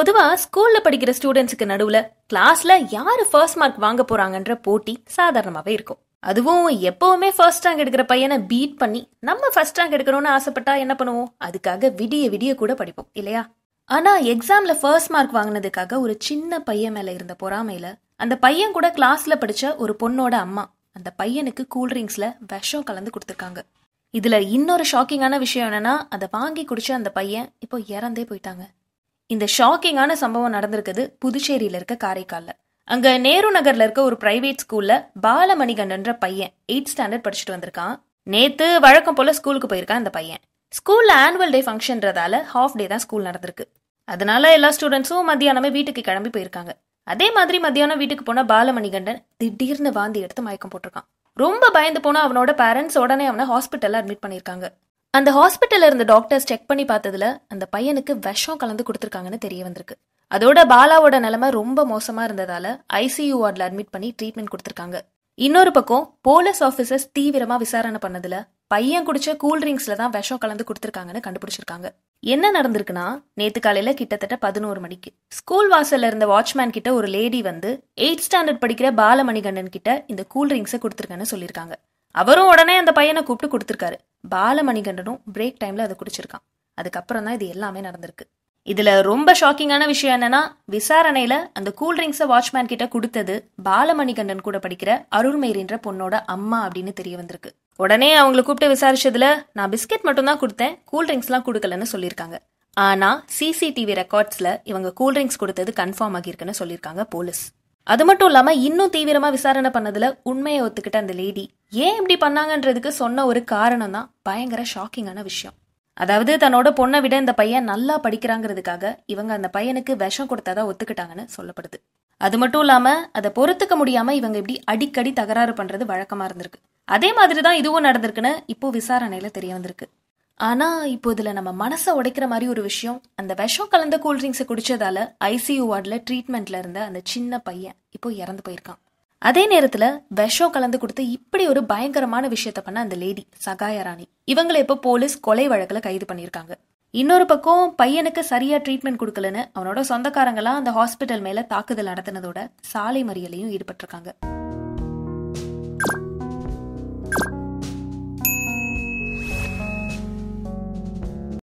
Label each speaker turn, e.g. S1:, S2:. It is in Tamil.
S1: பொதுவா ஸ்கூல்ல படிக்கிற ஸ்டூடெண்ட்ஸுக்கு நடுவுல கிளாஸ்ல யாரு ஃபர்ஸ்ட் மார்க் வாங்க போறாங்கன்ற போட்டி சாதாரணமாவே இருக்கும் அதுவும் எப்பவுமே ஃபர்ஸ்ட் ரேங்க் எடுக்கிற பையனை பீட் பண்ணி நம்ம ஃபர்ஸ்ட் ரேங்க் எடுக்கணும்னு ஆசைப்பட்டா என்ன பண்ணுவோம் அதுக்காக விடிய விடிய கூட படிப்போம் இல்லையா ஆனா எக்ஸாம்ல ஃபர்ஸ்ட் மார்க் வாங்கினதுக்காக ஒரு சின்ன பையன் மேல இருந்த பொறாமையில அந்த பையன் கூட கிளாஸ்ல படிச்ச ஒரு பொண்ணோட அம்மா அந்த பையனுக்கு கூல்ட்ரிங்க்ஸ்ல விஷம் கலந்து கொடுத்துருக்காங்க இதுல இன்னொரு ஷாக்கிங்கான விஷயம் என்னன்னா அதை வாங்கி குடிச்ச அந்த பையன் இப்போ இறந்தே போயிட்டாங்க இந்த ஷாக்கிங்கான சம்பவம் நடந்திருக்குது புதுச்சேரியில இருக்க காரைக்காலில் அங்க நேரு நகர்ல இருக்க ஒரு பிரைவேட் ஸ்கூல்ல பாலமணிகண்டன்ற பையன் எயிட் ஸ்டாண்டர்ட் படிச்சுட்டு வந்திருக்கான் நேத்து வழக்கம் போல ஸ்கூலுக்கு போயிருக்கான் அந்த பையன் ஸ்கூல்ல ஆனுவல் டே ஃபங்க்ஷன்றதால ஹாஃப் டே தான் ஸ்கூல் நடந்திருக்கு அதனால எல்லா ஸ்டூடெண்ட்ஸும் மத்தியானமே வீட்டுக்கு கிளம்பி போயிருக்காங்க அதே மாதிரி மத்தியானம் வீட்டுக்கு போன பாலமணிகண்டன் திடீர்னு வாந்தி எடுத்து மயக்கம் போட்டிருக்கான் ரொம்ப பயந்து போன அவனோட பேரண்ட்ஸ் உடனே அவனை ஹாஸ்பிட்டல்ல அட்மிட் பண்ணியிருக்காங்க அந்த ஹாஸ்பிட்டலில் இருந்த டாக்டர்ஸ் செக் பண்ணி பார்த்ததுல அந்த பையனுக்கு விஷம் கலந்து கொடுத்துருக்காங்கன்னு தெரிய வந்திருக்கு அதோட பாலாவோட நிலைமை ரொம்ப மோசமா இருந்ததால ஐசியு வார்டில் அட்மிட் பண்ணி ட்ரீட்மெண்ட் கொடுத்துருக்காங்க இன்னொரு பக்கம் போலீஸ் ஆஃபீஸர்ஸ் தீவிரமா விசாரணை பண்ணதுல பையன் குடிச்ச கூல்ட்ரிங்க்ஸ்ல தான் விஷம் கலந்து கொடுத்துருக்காங்கன்னு கண்டுபிடிச்சிருக்காங்க என்ன நடந்திருக்குன்னா நேத்து காலையில கிட்டத்தட்ட பதினோரு மணிக்கு ஸ்கூல் வாசல்ல இருந்த வாட்ச்மேன் கிட்ட ஒரு லேடி வந்து எயிட் ஸ்டாண்டர்ட் படிக்கிற பாலமணிகண்டன் கிட்ட இந்த கூல்ட்ரிங்க்ஸை கொடுத்துருக்கேன்னு சொல்லியிருக்காங்க அவரும் உடனே அந்த பையனை கூப்பிட்டு கொடுத்துருக்காரு பாலமணிகண்டனும் பிரேக் டைம்ல அதை குடிச்சிருக்கான் அதுக்கப்புறம் தான் இது எல்லாமே நடந்திருக்கு இதுல ரொம்ப ஷாக்கிங்கான விஷயம் என்னன்னா விசாரணையில அந்த கூல் வாட்ச்மேன் கிட்ட கொடுத்தது பாலமணிகண்டன் கூட படிக்கிற அருள்மேரின்ற பொண்ணோட அம்மா அப்படின்னு தெரிய வந்திருக்கு உடனே அவங்களை கூப்பிட்டு விசாரிச்சதுல நான் பிஸ்கெட் மட்டும் தான் கொடுத்தேன் கூல் ட்ரிங்க்ஸ்லாம் கொடுக்கலன்னு சொல்லியிருக்காங்க ஆனா சிசிடிவி ரெக்கார்ட்ஸ்ல இவங்க கூல் ட்ரிங்க்ஸ் கொடுத்தது கன்ஃபார்ம் ஆகியிருக்குன்னு சொல்லியிருக்காங்க போலீஸ் அது மட்டும் இல்லாம இன்னும் தீவிரமா விசாரணை பண்ணதுல உண்மையை ஒத்துக்கிட்ட அந்த லேடி ஏன் இப்படி பண்ணாங்கன்றதுக்கு சொன்ன ஒரு காரணம் தான் பயங்கர ஷாக்கிங்கான விஷயம் அதாவது தன்னோட பொண்ணை விட இந்த பையன் நல்லா படிக்கிறாங்கிறதுக்காக இவங்க அந்த பையனுக்கு விஷம் கொடுத்ததா ஒத்துக்கிட்டாங்கன்னு சொல்லப்படுது அது மட்டும் இல்லாம அதை பொறுத்துக்க முடியாம இவங்க இப்படி அடிக்கடி தகராறு பண்றது வழக்கமா இருந்திருக்கு அதே மாதிரி தான் இதுவும் நடந்திருக்குன்னு இப்போ விசாரணையில தெரிய வந்திருக்கு ஆனா இப்போ இதுல நம்ம மனசை உடைக்கிற மாதிரி ஒரு விஷயம் அந்த விஷம் கலந்த கூல்ட்ரிங்ஸை குடிச்சதால ஐசியூ வார்டில் ட்ரீட்மெண்ட்ல இருந்த அந்த சின்ன பையன் இப்போ இறந்து போயிருக்கான் அதே நேரத்தில் விஷம் கலந்து கொடுத்து இப்படி ஒரு பயங்கரமான விஷயத்த பண்ண அந்த லேடி சகாய ராணி இவங்களை இப்போ போலீஸ் கொலை வழக்கில் கைது பண்ணியிருக்காங்க இன்னொரு பக்கம் பையனுக்கு சரியா ட்ரீட்மெண்ட் கொடுக்கலன்னு அவனோட சொந்தக்காரங்களாம் அந்த ஹாஸ்பிட்டல் மேல தாக்குதல் நடத்தினதோட சாலை மறியலையும் ஈடுபட்டிருக்காங்க